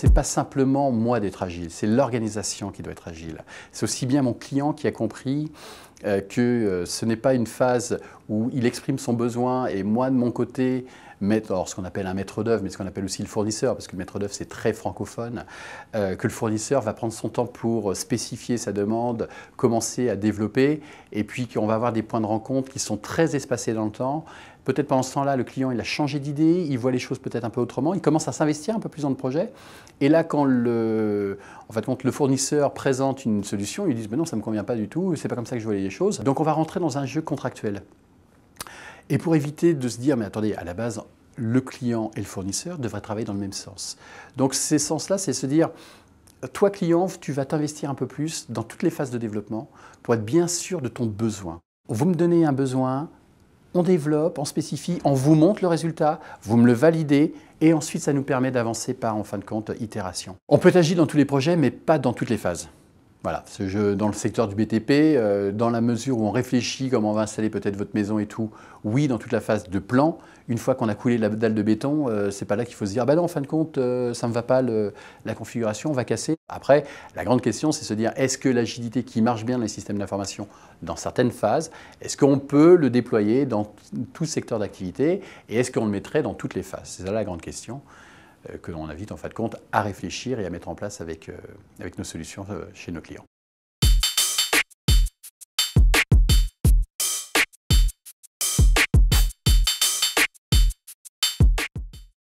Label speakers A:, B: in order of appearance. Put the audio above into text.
A: c'est pas simplement moi d'être agile, c'est l'organisation qui doit être agile. C'est aussi bien mon client qui a compris euh, que euh, ce n'est pas une phase où il exprime son besoin et moi de mon côté ce qu'on appelle un maître d'œuvre, mais ce qu'on appelle aussi le fournisseur, parce que le maître d'œuvre c'est très francophone, euh, que le fournisseur va prendre son temps pour spécifier sa demande, commencer à développer, et puis qu'on va avoir des points de rencontre qui sont très espacés dans le temps. Peut-être pendant ce temps-là, le client il a changé d'idée, il voit les choses peut-être un peu autrement, il commence à s'investir un peu plus dans le projet. Et là, quand le, en fait, le fournisseur présente une solution, il dit « mais non, ça me convient pas du tout, ce n'est pas comme ça que je vois les choses. Donc on va rentrer dans un jeu contractuel. Et pour éviter de se dire, mais attendez, à la base, le client et le fournisseur devraient travailler dans le même sens. Donc ces sens-là, c'est se dire, toi client, tu vas t'investir un peu plus dans toutes les phases de développement pour être bien sûr de ton besoin. Vous me donnez un besoin, on développe, on spécifie, on vous montre le résultat, vous me le validez, et ensuite ça nous permet d'avancer par, en fin de compte, itération. On peut agir dans tous les projets, mais pas dans toutes les phases. Voilà, dans le secteur du BTP, euh, dans la mesure où on réfléchit comment on va installer peut-être votre maison et tout, oui, dans toute la phase de plan, une fois qu'on a coulé la dalle de béton, euh, c'est pas là qu'il faut se dire, ah bah non, en fin de compte, euh, ça ne me va pas la configuration, va casser. Après, la grande question, c'est se dire, est-ce que l'agilité qui marche bien dans les systèmes d'information dans certaines phases, est-ce qu'on peut le déployer dans tout secteur d'activité et est-ce qu'on le mettrait dans toutes les phases C'est ça la grande question. Euh, que l'on invite en fin de compte à réfléchir et à mettre en place avec, euh, avec nos solutions euh, chez nos clients.